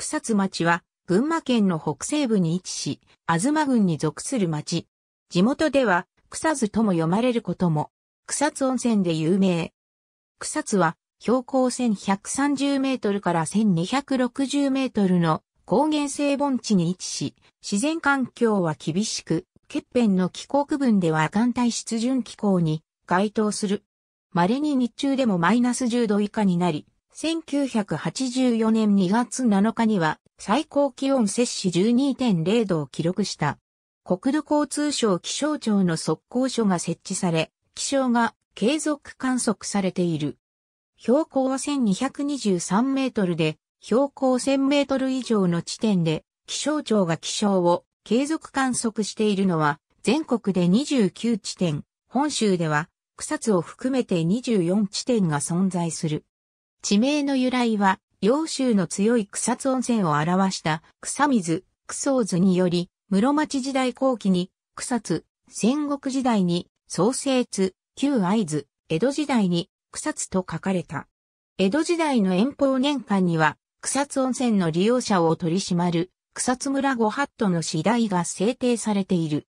草津町は、群馬県の北西部に位置し、ま郡に属する町。地元では、草津とも読まれることも、草津温泉で有名。草津は、標高1130メートルから1260メートルの高原性盆地に位置し、自然環境は厳しく、欠片の気候区分では寒帯湿潤気候に該当する。稀に日中でもマイナス10度以下になり、1984年2月7日には最高気温摂氏12.0度を記録した。国土交通省気象庁の速攻所が設置され、気象が継続観測されている。標高は1223メートルで、標高1000メートル以上の地点で、気象庁が気象を継続観測しているのは、全国で29地点、本州では草津を含めて24地点が存在する。地名の由来は、揚州の強い草津温泉を表した草水、草津により、室町時代後期に草津、戦国時代に創生津、旧会津、江戸時代に草津と書かれた。江戸時代の遠方年間には、草津温泉の利用者を取り締まる草津村御法度の次第が制定されている。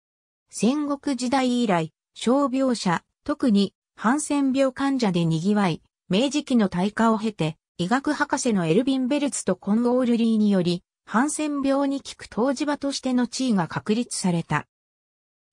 戦国時代以来、傷病者、特にハンセン病患者で賑わい、明治期の退化を経て、医学博士のエルビン・ベルツとコン・オールリーにより、ハンセン病に効く湯治場としての地位が確立された。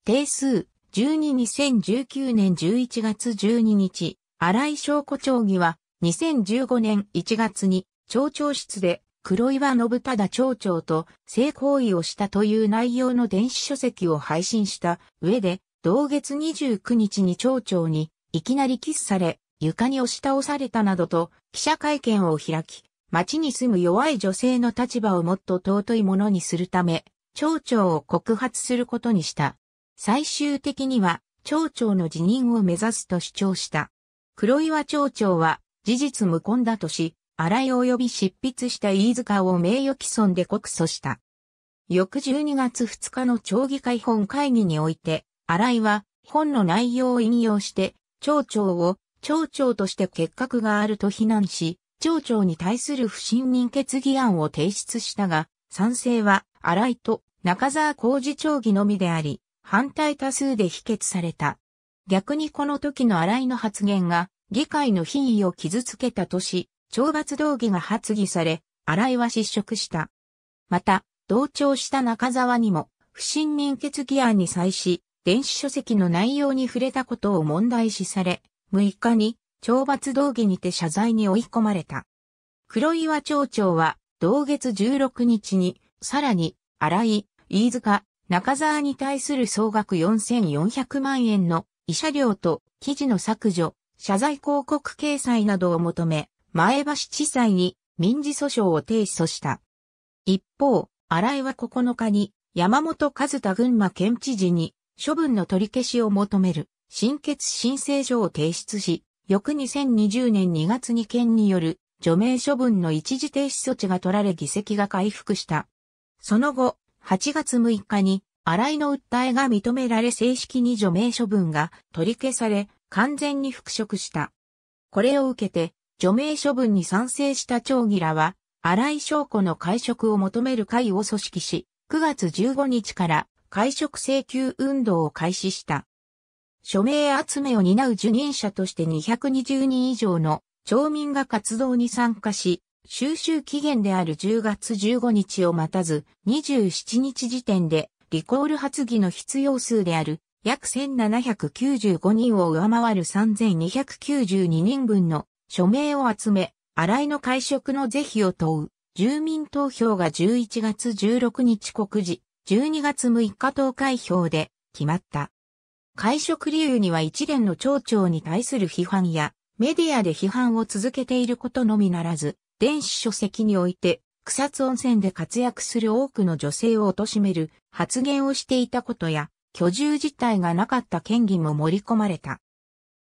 定数122019年11月12日、荒井翔子町議は2015年1月に町長室で黒岩信忠町長と性行為をしたという内容の電子書籍を配信した上で、同月29日に町長にいきなりキスされ、床に押し倒されたなどと記者会見を開き、町に住む弱い女性の立場をもっと尊いものにするため、町長を告発することにした。最終的には町長の辞任を目指すと主張した。黒岩町長は事実無根だとし、荒井及び執筆した飯塚を名誉毀損で告訴した。翌12月2日の町議会本会議において、荒井は本の内容を引用して、町長を町長として結核があると非難し、町長に対する不信任決議案を提出したが、賛成は荒井と中沢工事町議のみであり、反対多数で否決された。逆にこの時の新井の発言が議会の品位を傷つけたとし、懲罰動議が発議され、新井は失職した。また、同調した中沢にも、不信任決議案に際し、電子書籍の内容に触れたことを問題視され、6日に、懲罰動議にて謝罪に追い込まれた。黒岩町長は、同月16日に、さらに、荒井、飯塚、中沢に対する総額4400万円の慰謝料と記事の削除、謝罪広告掲載などを求め、前橋地裁に民事訴訟を提訴した。一方、新井は9日に山本和田群馬県知事に処分の取り消しを求める新決申請書を提出し、翌2020年2月に県による除名処分の一時停止措置が取られ議席が回復した。その後、8月6日に新井の訴えが認められ正式に除名処分が取り消され、完全に復職した。これを受けて、除名処分に賛成した町議らは、新井翔子の会食を求める会を組織し、9月15日から会食請求運動を開始した。署名集めを担う受任者として220人以上の町民が活動に参加し、収集期限である10月15日を待たず、27日時点で、リコール発議の必要数である、約1795人を上回る3292人分の署名を集め、新井の会食の是非を問う、住民投票が11月16日告示、12月6日投開票で決まった。会食理由には一連の町長に対する批判や、メディアで批判を続けていることのみならず、電子書籍において、草津温泉で活躍する多くの女性を貶める発言をしていたことや、居住自体がなかった県議も盛り込まれた。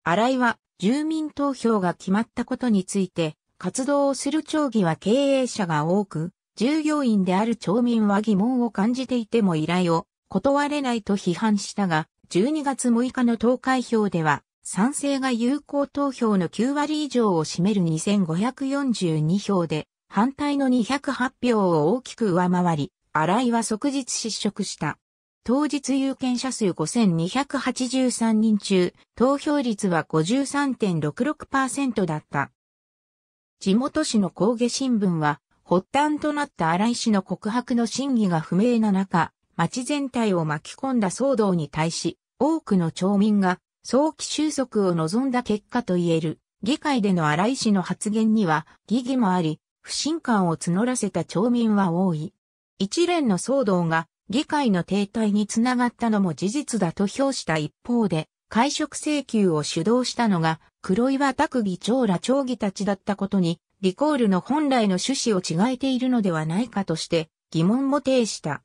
新井は、住民投票が決まったことについて、活動をする町議は経営者が多く、従業員である町民は疑問を感じていても依頼を断れないと批判したが、12月6日の投開票では、賛成が有効投票の9割以上を占める2542票で、反対の208票を大きく上回り、新井は即日失職した。当日有権者数5283人中、投票率は53.66%だった。地元紙の工芸新聞は、発端となった新井氏の告白の真偽が不明な中、町全体を巻き込んだ騒動に対し、多くの町民が早期収束を望んだ結果と言える、議会での荒井氏の発言には疑義もあり、不信感を募らせた町民は多い。一連の騒動が議会の停滞につながったのも事実だと評した一方で、会食請求を主導したのが黒岩拓議長ら町議たちだったことに、リコールの本来の趣旨を違えているのではないかとして疑問も呈した。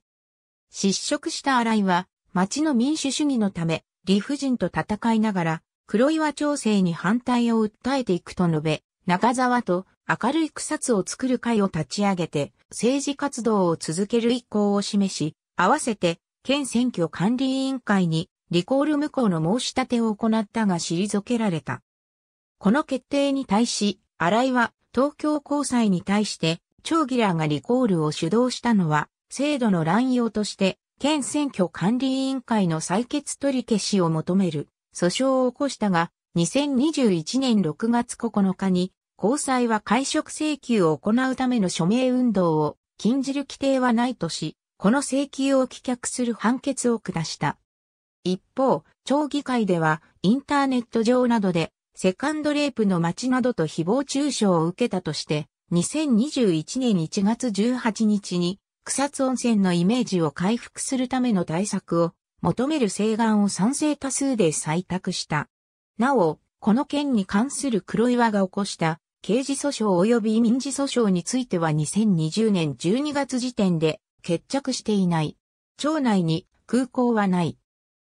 失職した新井は、町の民主主義のため、理不尽と戦いながら、黒岩調整に反対を訴えていくと述べ、中沢と明るい草津を作る会を立ち上げて、政治活動を続ける意向を示し、合わせて、県選挙管理委員会に、リコール無効の申し立てを行ったが退けられた。この決定に対し、新井は東京高裁に対して、長ラーがリコールを主導したのは制度の乱用として、県選挙管理委員会の採決取り消しを求める訴訟を起こしたが、2021年6月9日に、高裁は解職請求を行うための署名運動を禁じる規定はないとし、この請求を棄却する判決を下した。一方、町議会では、インターネット上などで、セカンドレイプの街などと誹謗中傷を受けたとして、2021年1月18日に、草津温泉のイメージを回復するための対策を求める請願を賛成多数で採択した。なお、この件に関する黒岩が起こした刑事訴訟及び民事訴訟については2020年12月時点で決着していない。町内に空港はない。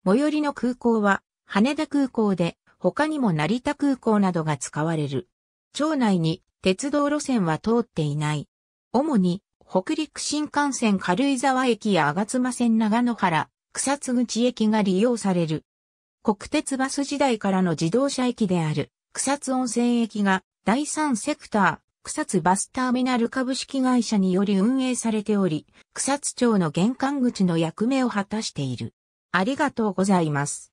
最寄りの空港は羽田空港で他にも成田空港などが使われる。町内に鉄道路線は通っていない。主に北陸新幹線軽井沢駅や吾妻線長野原、草津口駅が利用される。国鉄バス時代からの自動車駅である草津温泉駅が第3セクター草津バスターミナル株式会社により運営されており、草津町の玄関口の役目を果たしている。ありがとうございます。